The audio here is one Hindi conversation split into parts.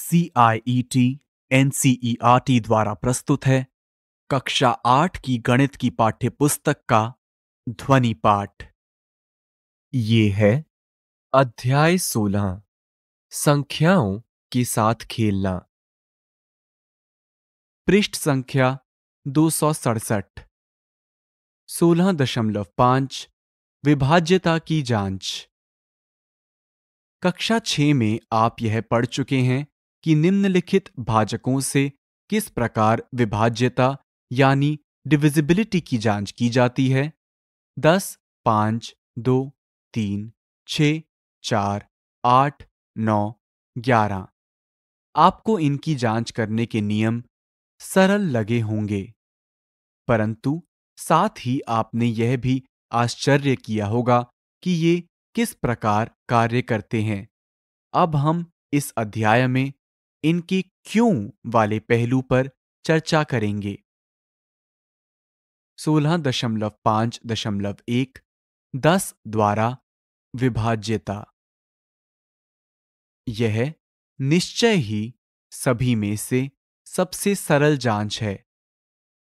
C I E T N C E R T द्वारा प्रस्तुत है कक्षा आठ की गणित की पाठ्य पुस्तक का ध्वनि पाठ ये है अध्याय सोलह संख्याओं के साथ खेलना पृष्ठ संख्या दो सौ सड़सठ सोलह दशमलव पांच विभाज्यता की जांच कक्षा छ में आप यह पढ़ चुके हैं कि निम्नलिखित भाजकों से किस प्रकार विभाज्यता यानी डिविजिबिलिटी की जांच की जाती है दस पाँच दो तीन छ चार आठ नौ ग्यारह आपको इनकी जांच करने के नियम सरल लगे होंगे परंतु साथ ही आपने यह भी आश्चर्य किया होगा कि ये किस प्रकार कार्य करते हैं अब हम इस अध्याय में इनकी क्यों वाले पहलू पर चर्चा करेंगे सोलह दशमलव दशमलव पांच एक दस द्वारा विभाज्यता यह निश्चय ही सभी में से सबसे सरल जांच है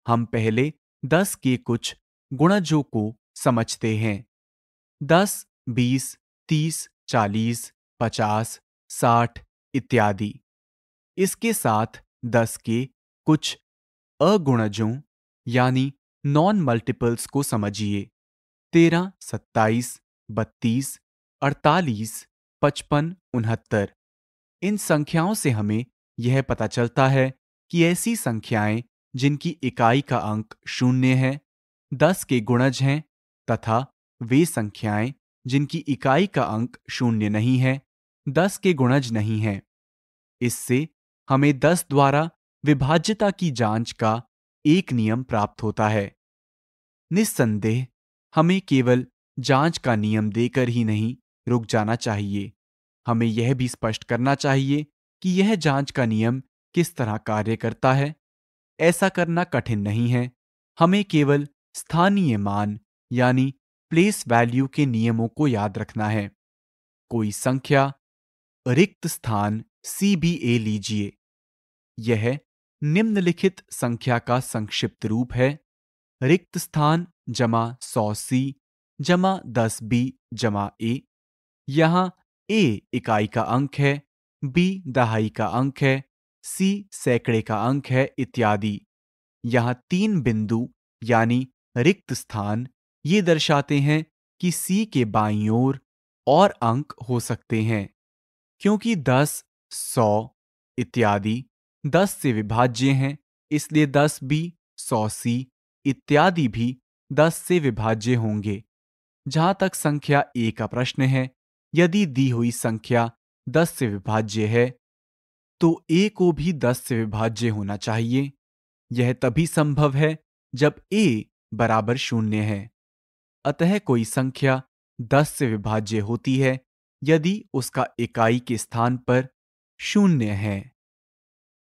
हम पहले दस के कुछ गुणजों को समझते हैं दस बीस तीस चालीस पचास साठ इत्यादि इसके साथ दस के कुछ अगुणजों यानी नॉन मल्टीपल्स को समझिए तेरह सत्ताईस बत्तीस अड़तालीस पचपन उनहत्तर इन संख्याओं से हमें यह पता चलता है कि ऐसी संख्याएं जिनकी इकाई का अंक शून्य है दस के गुणज हैं तथा वे संख्याएं जिनकी इकाई का अंक शून्य नहीं है दस के गुणज नहीं हैं इससे हमें दस द्वारा विभाज्यता की जांच का एक नियम प्राप्त होता है निस्संदेह हमें केवल जांच का नियम देकर ही नहीं रुक जाना चाहिए हमें यह भी स्पष्ट करना चाहिए कि यह जांच का नियम किस तरह कार्य करता है ऐसा करना कठिन नहीं है हमें केवल स्थानीय मान यानी प्लेस वैल्यू के नियमों को याद रखना है कोई संख्या रिक्त स्थान सी बी ए लीजिए यह निम्नलिखित संख्या का संक्षिप्त रूप है रिक्त स्थान जमा सौ सी जमा दस बी जमा ए यहाँ ए इकाई का अंक है बी दहाई का अंक है सी सैकड़े का अंक है इत्यादि यहाँ तीन बिंदु यानी रिक्त स्थान ये दर्शाते हैं कि सी के बाई ओर और अंक हो सकते हैं क्योंकि दस सौ इत्यादि दस से विभाज्य हैं इसलिए दस बी सौ सी इत्यादि भी दस से विभाज्य होंगे जहां तक संख्या ए का प्रश्न है यदि दी हुई संख्या दस से विभाज्य है तो ए को भी दस से विभाज्य होना चाहिए यह तभी संभव है जब ए बराबर शून्य है अतः कोई संख्या दस से विभाज्य होती है यदि उसका इकाई के स्थान पर शून्य है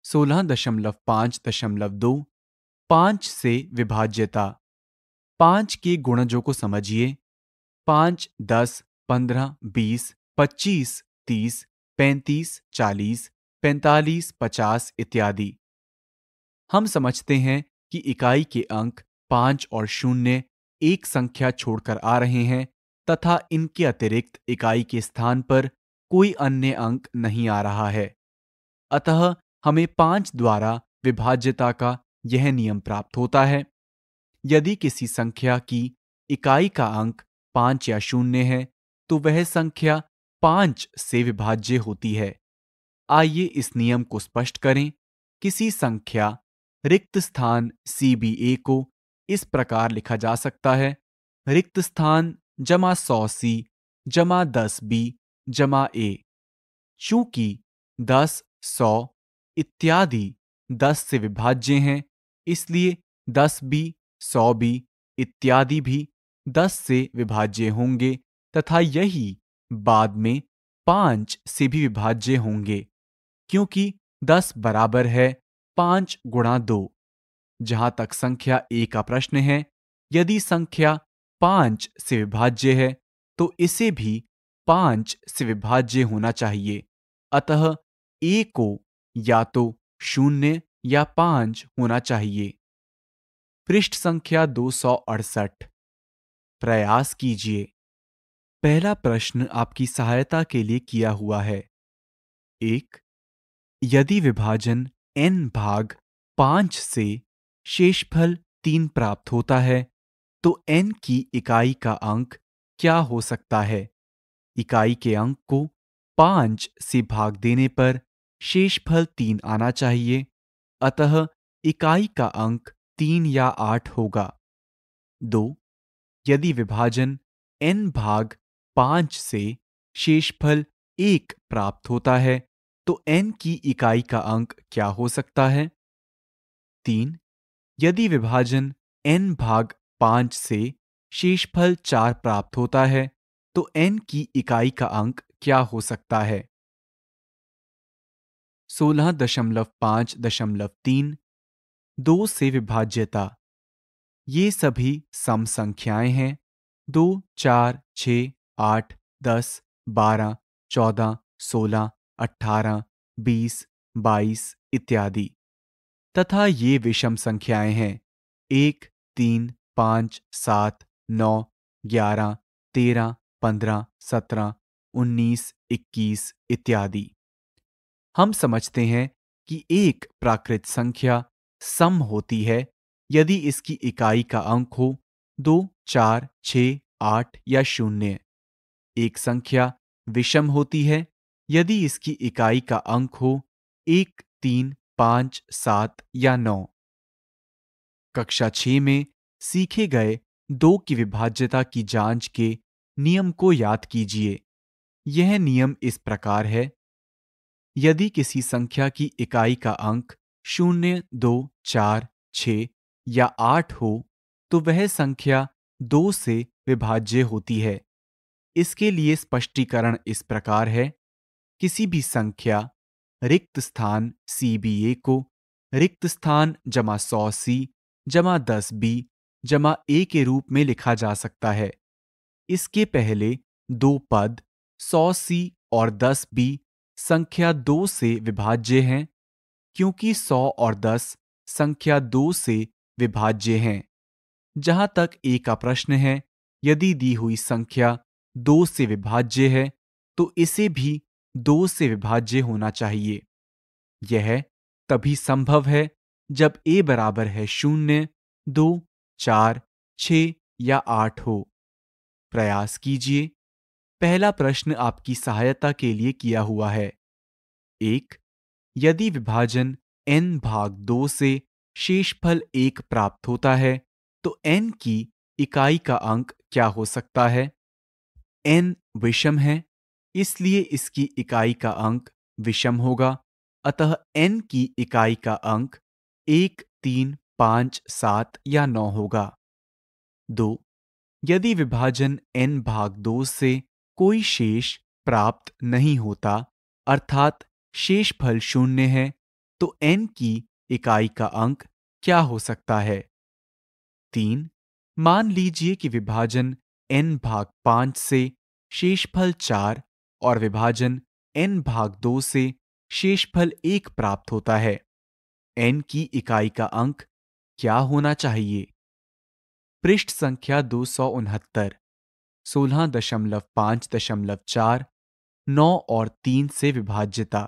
सोलह दशमलव पांच दशमलव दो पांच से विभाज्यता पांच के गुणजों को समझिए पांच दस पंद्रह बीस पच्चीस तीस पैंतीस चालीस पैंतालीस पचास इत्यादि हम समझते हैं कि इकाई के अंक पांच और शून्य एक संख्या छोड़कर आ रहे हैं तथा इनके अतिरिक्त इकाई के स्थान पर कोई अन्य अंक नहीं आ रहा है अतः हमें पांच द्वारा विभाज्यता का यह नियम प्राप्त होता है यदि किसी संख्या की इकाई का अंक पांच या शून्य है तो वह संख्या पांच से विभाज्य होती है आइए इस नियम को स्पष्ट करें किसी संख्या रिक्त स्थान सी बी ए को इस प्रकार लिखा जा सकता है रिक्त स्थान जमा सौ सी जमा दस बी जमा ए चूंकि दस सौ इत्यादि दस से विभाज्य हैं इसलिए दस बी सौ बी इत्यादि भी दस से विभाज्य होंगे तथा यही बाद में पांच से भी विभाज्य होंगे क्योंकि दस बराबर है पांच गुणा दो जहां तक संख्या ए का प्रश्न है यदि संख्या पांच से विभाज्य है तो इसे भी पांच से विभाज्य होना चाहिए अतः ए को या तो शून्य या पांच होना चाहिए पृष्ठ संख्या दो प्रयास कीजिए पहला प्रश्न आपकी सहायता के लिए किया हुआ है एक यदि विभाजन n भाग पांच से शेषफल तीन प्राप्त होता है तो n की इकाई का अंक क्या हो सकता है इकाई के अंक को पांच से भाग देने पर शेष फल तीन आना चाहिए अतः इकाई का अंक तीन या आठ होगा दो यदि विभाजन n भाग पांच से शेषफल एक प्राप्त होता है तो n की इकाई का अंक क्या हो सकता है तीन यदि विभाजन n भाग पांच से शेषफल चार प्राप्त होता है तो n की इकाई का अंक क्या हो सकता है सोलह दशमलव पाँच दशमलव तीन दो से विभाज्यता ये सभी सम संख्याएं हैं दो चार छ आठ दस बारह चौदह सोलह अठारह बीस बाईस इत्यादि तथा ये विषम संख्याएं हैं एक तीन पाँच सात नौ ग्यारह तेरह पंद्रह सत्रह उन्नीस इक्कीस इत्यादि हम समझते हैं कि एक प्राकृत संख्या सम होती है यदि इसकी इकाई का अंक हो दो चार छ आठ या शून्य एक संख्या विषम होती है यदि इसकी इकाई का अंक हो एक तीन पांच सात या नौ कक्षा छ में सीखे गए दो की विभाज्यता की जांच के नियम को याद कीजिए यह नियम इस प्रकार है यदि किसी संख्या की इकाई का अंक शून्य दो चार छ या आठ हो तो वह संख्या दो से विभाज्य होती है इसके लिए स्पष्टीकरण इस प्रकार है किसी भी संख्या रिक्त स्थान सी बी ए को रिक्त स्थान जमा सौ सी जमा दस बी जमा ए के रूप में लिखा जा सकता है इसके पहले दो पद सौ सी और दस बी संख्या दो से विभाज्य हैं क्योंकि सौ और दस संख्या दो से विभाज्य हैं जहां तक ए का प्रश्न है यदि दी हुई संख्या दो से विभाज्य है तो इसे भी दो से विभाज्य होना चाहिए यह तभी संभव है जब ए बराबर है शून्य दो चार छ या आठ हो प्रयास कीजिए पहला प्रश्न आपकी सहायता के लिए किया हुआ है एक यदि विभाजन n भाग दो से शेषफल एक प्राप्त होता है तो n की इकाई का अंक क्या हो सकता है n विषम है इसलिए इसकी इकाई का अंक विषम होगा अतः n की इकाई का अंक एक तीन पांच सात या नौ होगा दो यदि विभाजन n भाग दो से कोई शेष प्राप्त नहीं होता अर्थात शेष फल शून्य है तो n की इकाई का अंक क्या हो सकता है तीन मान लीजिए कि विभाजन n भाग पांच से शेषफल चार और विभाजन n भाग दो से शेषफल एक प्राप्त होता है n की इकाई का अंक क्या होना चाहिए पृष्ठ संख्या दो सौ उनहत्तर सोलह दशमलव पांच दशमलव चार नौ और तीन से विभाज्यता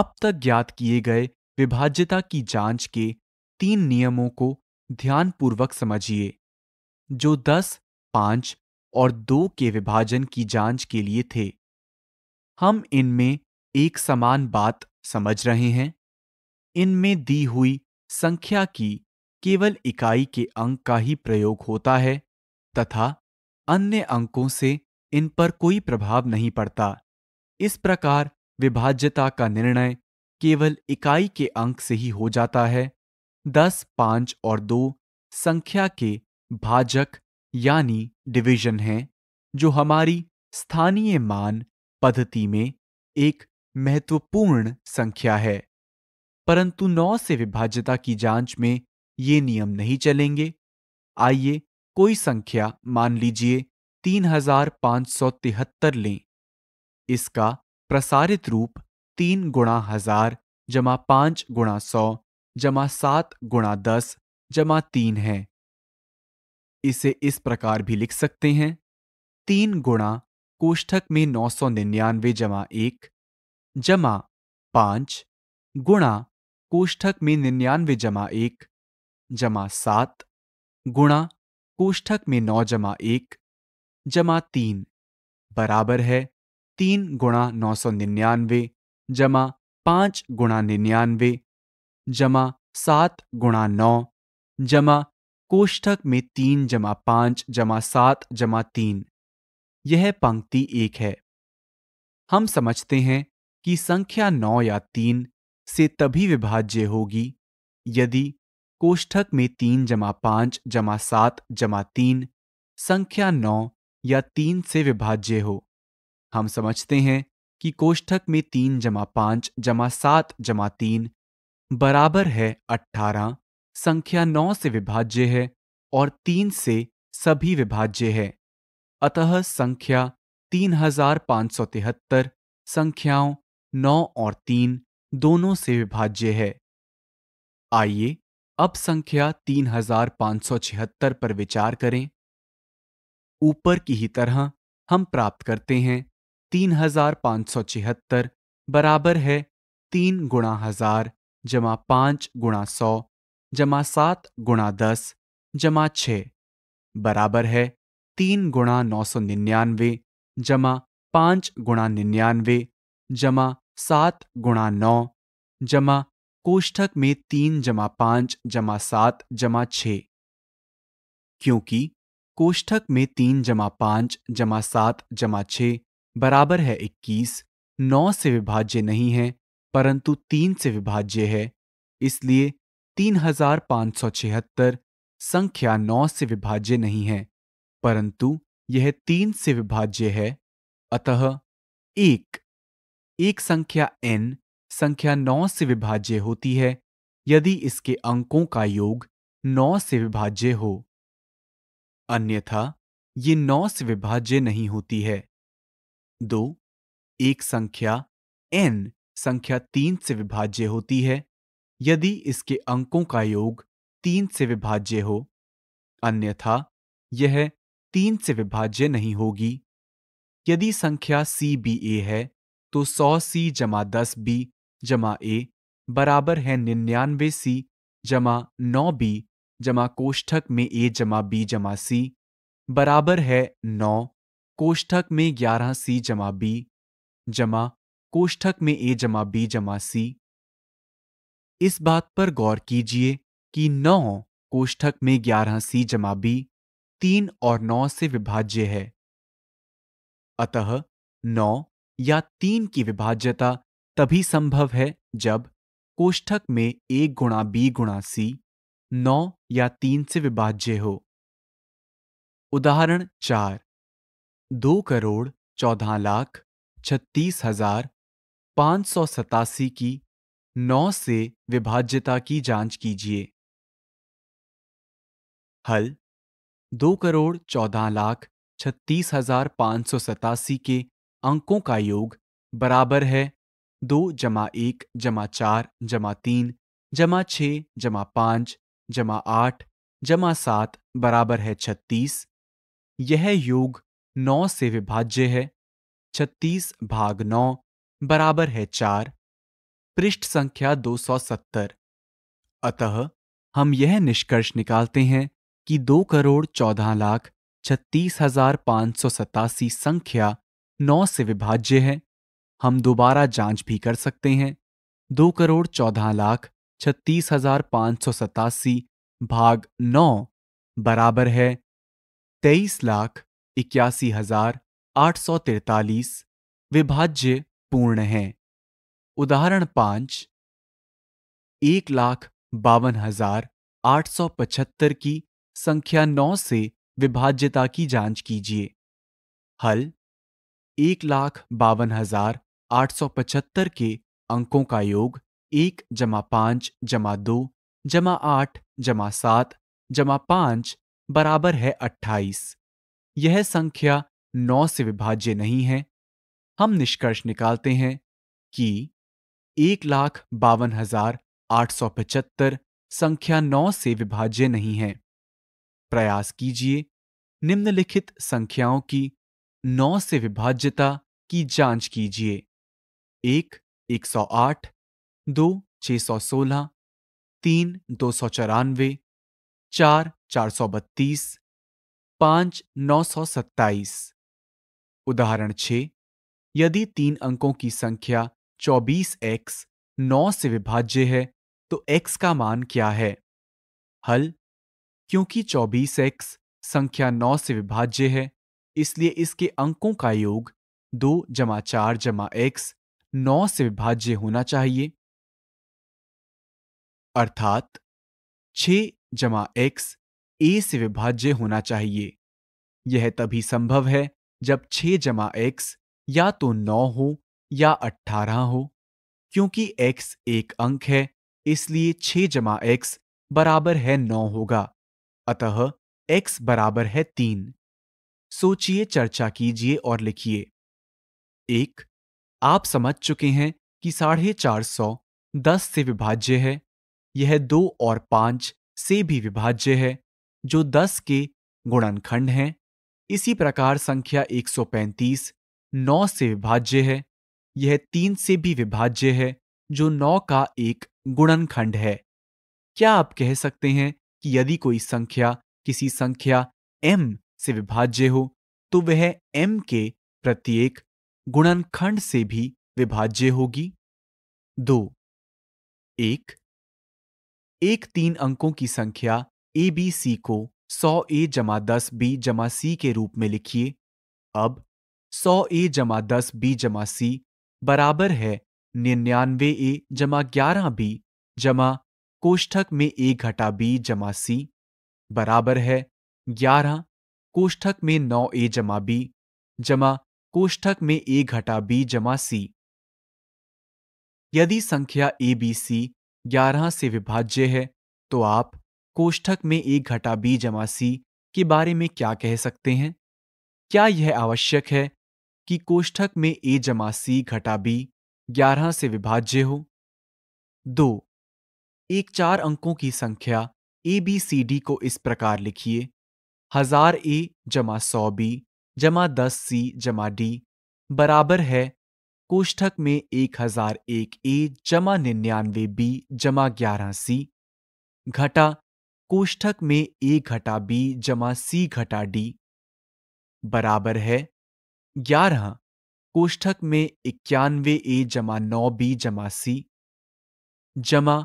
अब तक ज्ञात किए गए विभाज्यता की जांच के तीन नियमों को ध्यानपूर्वक समझिए जो दस पांच और दो के विभाजन की जांच के लिए थे हम इनमें एक समान बात समझ रहे हैं इनमें दी हुई संख्या की केवल इकाई के अंक का ही प्रयोग होता है तथा अन्य अंकों से इन पर कोई प्रभाव नहीं पड़ता इस प्रकार विभाज्यता का निर्णय केवल इकाई के अंक से ही हो जाता है दस पांच और दो संख्या के भाजक यानी डिवीजन हैं जो हमारी स्थानीय मान पद्धति में एक महत्वपूर्ण संख्या है परंतु नौ से विभाज्यता की जांच में ये नियम नहीं चलेंगे आइए कोई संख्या मान लीजिए तीन हजार पांच सौ तिहत्तर लें इसका प्रसारित रूप तीन गुणा हजार जमा पांच गुणा सौ जमा सात गुणा दस जमा तीन है इसे इस प्रकार भी लिख सकते हैं तीन गुणा कोष्ठक में नौ सौ निन्यानवे जमा एक जमा पांच गुणा कोष्ठक में निन्यानवे जमा एक जमा सात गुणा कोष्ठक में नौ जमा एक जमा तीन बराबर है तीन गुणा नौ सौ निन्यानवे जमा पांच गुणा निन्यानवे जमा सात गुणा नौ जमा कोष्ठक में तीन जमा पांच जमा सात जमा तीन यह पंक्ति एक है हम समझते हैं कि संख्या नौ या तीन से तभी विभाज्य होगी यदि कोष्ठक में तीन जमा पांच जमा सात जमा तीन संख्या नौ या तीन से विभाज्य हो हम समझते हैं कि कोष्ठक में तीन जमा पांच जमा सात जमा तीन बराबर है अट्ठारह संख्या नौ से विभाज्य है और तीन से सभी विभाज्य है अतः संख्या तीन हजार पांच सौ तिहत्तर संख्याओं नौ और तीन दोनों से विभाज्य है आइए अब संख्या 3576 पर विचार करें ऊपर की ही तरह हम प्राप्त करते हैं 3576 बराबर है तीन गुणा हजार जमा पांच गुणा सौ जमा सात गुणा दस जमा छ बराबर है तीन गुणा नौ सौ निन्यानवे जमा पांच गुणा निन्यानवे जमा सात गुणा नौ जमा कोष्ठक में तीन जमा पांच जमा सात जमा छ क्योंकि कोष्ठक में तीन जमा पांच जमा सात जमा छ बराबर है इक्कीस नौ से विभाज्य नहीं है परंतु तीन से विभाज्य है इसलिए तीन हजार पांच सौ छिहत्तर संख्या नौ से विभाज्य नहीं है परंतु यह तीन से विभाज्य है अतः एक एक संख्या एन संख्या नौ से विभाज्य होती है यदि इसके अंकों का योग नौ से विभाज्य हो अन्यथा ये नौ से विभाज्य नहीं होती है दो एक संख्या n संख्या तीन से विभाज्य होती है यदि इसके अंकों का योग तीन से विभाज्य हो अन्यथा यह तीन से विभाज्य नहीं होगी यदि संख्या सी बी ए है तो सौ सी जमा दस बी जमा ए बराबर है निन्यानवे सी जमा नौ बी जमा कोष्ठक में ए जमा बी जमा सी बराबर है नौ कोष्ठक में ग्यारह सी जमा बी जमा कोष्ठक में ए जमा बी जमा सी इस बात पर गौर कीजिए कि नौ कोष्ठक में ग्यारह सी जमा बी तीन और नौ से विभाज्य है अतः नौ या तीन की विभाज्यता तभी संभव है जब कोष्ठक में एक गुणा बी गुणा सी नौ या तीन से विभाज्य हो उदाहरण चार दो करोड़ चौदह लाख छत्तीस हजार पांच सौ सतासी की नौ से विभाज्यता की जांच कीजिए हल दो करोड़ चौदह लाख छत्तीस हजार पांच सौ सतासी के अंकों का योग बराबर है दो जमा एक जमा चार जमा तीन जमा छ जमा पांच जमा आठ जमा सात बराबर है छत्तीस यह योग नौ से विभाज्य है छत्तीस भाग नौ बराबर है चार पृष्ठ संख्या 270 अतः हम यह निष्कर्ष निकालते हैं कि दो करोड़ चौदह लाख छत्तीस हजार पांच सौ सतासी संख्या नौ से विभाज्य है हम दोबारा जांच भी कर सकते हैं दो करोड़ चौदह लाख छत्तीस हजार पांच सौ सतासी भाग नौ बराबर है तेईस लाख इक्यासी हजार आठ सौ तिरतालीस विभाज्य पूर्ण है उदाहरण पांच एक लाख बावन हजार आठ सौ पचहत्तर की संख्या नौ से विभाज्यता की जांच कीजिए हल एक लाख बावन हजार 875 के अंकों का योग एक जमा पांच जमा दो जमा आठ जमा सात जमा पांच बराबर है अट्ठाईस यह संख्या नौ से विभाज्य नहीं है हम निष्कर्ष निकालते हैं कि एक लाख बावन हजार आठ सौ पचहत्तर संख्या नौ से विभाज्य नहीं है प्रयास कीजिए निम्नलिखित संख्याओं की नौ से विभाज्यता की जांच कीजिए एक एक सौ आठ दो छ सौ सोलह तीन दो सौ चौरानवे चार चार सौ बत्तीस पांच नौ सौ सत्ताईस उदाहरण छ यदि तीन अंकों की संख्या चौबीस एक्स नौ से विभाज्य है तो x का मान क्या है हल क्योंकि चौबीस एक्स संख्या नौ से विभाज्य है इसलिए इसके अंकों का योग दो जमा चार जमा एक्स नौ से विभाज्य होना चाहिए अर्थात छ जमा एक्स ए से विभाज्य होना चाहिए यह तभी संभव है जब छ जमा एक्स या तो नौ हो या अट्ठारह हो क्योंकि एक्स एक अंक है इसलिए छ जमा एक्स बराबर है नौ होगा अतः एक्स बराबर है तीन सोचिए चर्चा कीजिए और लिखिए एक आप समझ चुके हैं कि साढ़े चार सौ दस से विभाज्य है यह दो और पांच से भी विभाज्य है जो दस के गुणनखंड हैं इसी प्रकार संख्या 135 नौ से विभाज्य है यह तीन से भी विभाज्य है जो नौ का एक गुणनखंड है क्या आप कह सकते हैं कि यदि कोई संख्या किसी संख्या m से विभाज्य हो तो वह m के प्रत्येक गुणनखंड से भी विभाज्य होगी दो एक एक तीन अंकों की संख्या ए बी सी को सौ ए जमा दस बी जमा सी के रूप में लिखिए अब सौ ए जमा दस बी जमा सी बराबर है निन्यानवे ए जमा ग्यारह बी जमा कोष्ठक में ए घटा बी जमा सी बराबर है ग्यारह कोष्ठक में नौ ए जमा बी जमा कोष्ठक में ए घटा बी जमा सी यदि संख्या ए बी सी ग्यारह से विभाज्य है तो आप कोष्ठक में ए घटा बी जमा सी के बारे में क्या कह सकते हैं क्या यह आवश्यक है कि कोष्ठक में ए जमा सी घटा बी ग्यारह से विभाज्य हो दो एक चार अंकों की संख्या ए बी सी डी को इस प्रकार लिखिए हजार ए जमा सौ बी जमा दस सी जमा डी बराबर है कोष्ठक में एक हजार एक ए जमा निन्यानवे बी जमा ग्यारह सी घटा कोष्ठक में ए घटा बी जमा सी घटा डी बराबर है ग्यारह कोष्ठक में इक्यानवे ए जमा नौ बी जमा सी जमा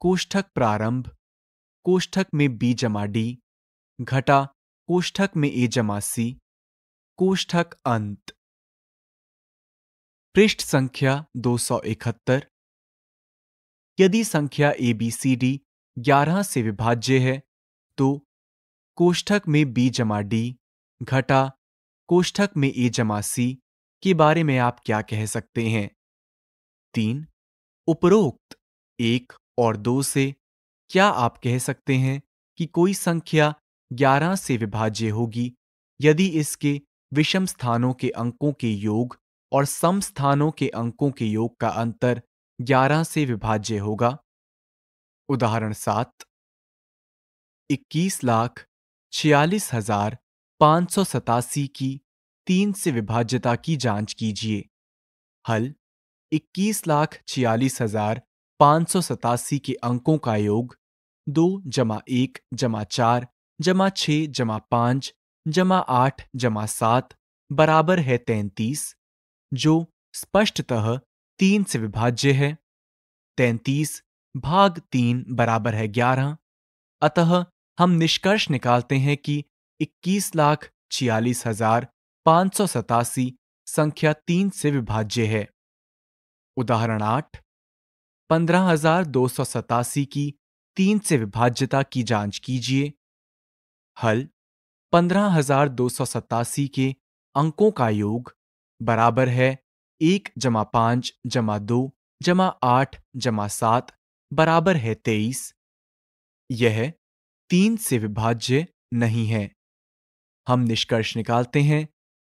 कोष्ठक प्रारंभ कोष्ठक में बी जमा डी घटा कोष्ठक में ए जमा सी कोष्ठक अंत पृष्ठ संख्या 271 यदि संख्या ए बी सी डी ग्यारह से विभाज्य है तो कोष्ठक में बी जमा डी घटा कोष्ठक में ए जमा सी के बारे में आप क्या कह सकते हैं तीन उपरोक्त एक और दो से क्या आप कह सकते हैं कि कोई संख्या ग्यारह से विभाज्य होगी यदि इसके विषम स्थानों के अंकों के योग और सम स्थानों के अंकों के योग का अंतर 11 से विभाज्य होगा उदाहरण सात इक्कीस लाख छियालीस हजार पांच सौ सतासी की तीन से विभाज्यता की जांच कीजिए हल इक्कीस लाख छियालीस हजार पांच सौ सतासी के अंकों का योग दो जमा एक जमा चार जमा छ जमा पांच जमा आठ जमा सात बराबर है तैंतीस जो स्पष्टतः तीन से विभाज्य है तैंतीस भाग तीन बराबर है ग्यारह अतः हम निष्कर्ष निकालते हैं कि इक्कीस लाख छियालीस हजार पांच सौ सतासी संख्या तीन से विभाज्य है उदाहरण आठ पंद्रह हजार दो सौ सतासी की तीन से विभाज्यता की जांच कीजिए हल पंद्रह हजार दो सौ सतासी के अंकों का योग बराबर है एक जमा पांच जमा दो जमा आठ जमा सात बराबर है तेईस यह तीन से विभाज्य नहीं है हम निष्कर्ष निकालते हैं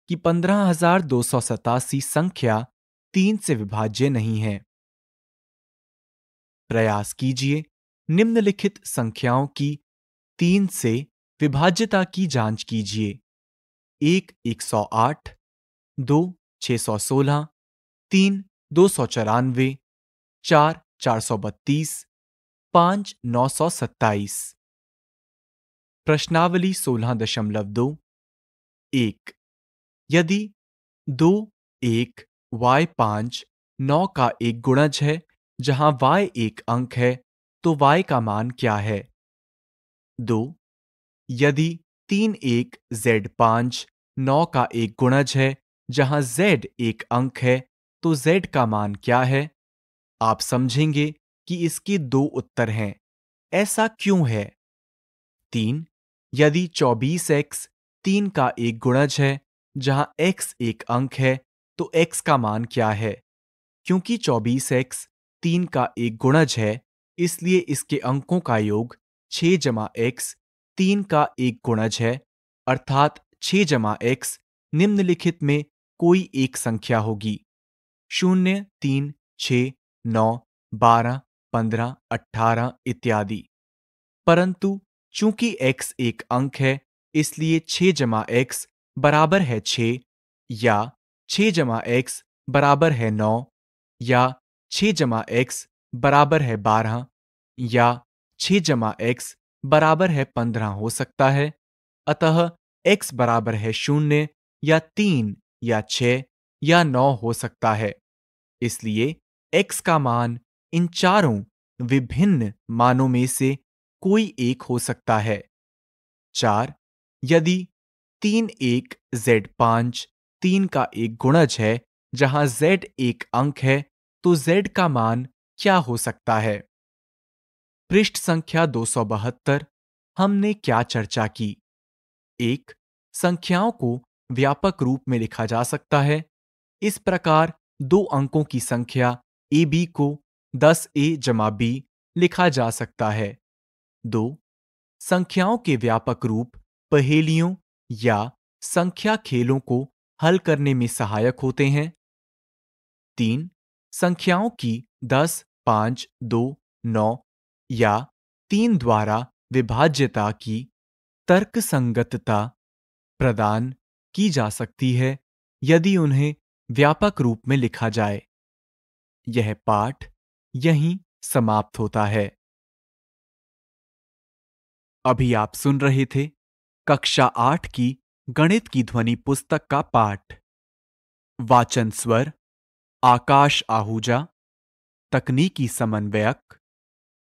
कि पंद्रह हजार दो सौ सतासी संख्या तीन से विभाज्य नहीं है प्रयास कीजिए निम्नलिखित संख्याओं की तीन से विभाज्यता की जांच कीजिए एक एक सौ आठ दो छः सौ सोलह तीन दो सौ चौरानवे चार चार सौ बत्तीस पाँच नौ सौ सत्ताईस प्रश्नावली सोलह दशमलव दो एक यदि दो एक वाई पांच नौ का एक गुणज है जहां वाय एक अंक है तो वाय का मान क्या है दो यदि तीन एक जेड पांच नौ का एक गुणज है जहां z एक अंक है तो z का मान क्या है आप समझेंगे कि इसके दो उत्तर हैं ऐसा क्यों है तीन यदि चौबीस एक्स तीन का एक गुणज है जहां x एक अंक है तो x का मान क्या है क्योंकि चौबीस एक्स तीन का एक गुणज है इसलिए इसके अंकों का योग छह जमा एक्स तीन का एक गुणज है अर्थात छ जमा एक्स निम्नलिखित में कोई एक संख्या होगी शून्य तीन छ नौ बारह पंद्रह अठारह इत्यादि परंतु चूंकि x एक अंक है इसलिए छ जमा एक्स बराबर है छ या छ जमा एक्स बराबर है नौ या छ जमा एक्स बराबर है बारह या छ जमा एक्स बराबर है पंद्रह हो सकता है अतः x बराबर है शून्य या तीन या छ या नौ हो सकता है इसलिए x का मान इन चारों विभिन्न मानों में से कोई एक हो सकता है चार यदि तीन एक z पांच तीन का एक गुणज है जहां z एक अंक है तो z का मान क्या हो सकता है पृष्ठ संख्या दो हमने क्या चर्चा की एक संख्याओं को व्यापक रूप में लिखा जा सकता है इस प्रकार दो अंकों की संख्या ए बी को 10 ए जमा बी लिखा जा सकता है दो संख्याओं के व्यापक रूप पहेलियों या संख्या खेलों को हल करने में सहायक होते हैं तीन संख्याओं की दस पांच दो नौ या तीन द्वारा विभाज्यता की तर्कसंगतता प्रदान की जा सकती है यदि उन्हें व्यापक रूप में लिखा जाए यह पाठ यहीं समाप्त होता है अभी आप सुन रहे थे कक्षा आठ की गणित की ध्वनि पुस्तक का पाठ वाचन स्वर आकाश आहूजा तकनीकी समन्वयक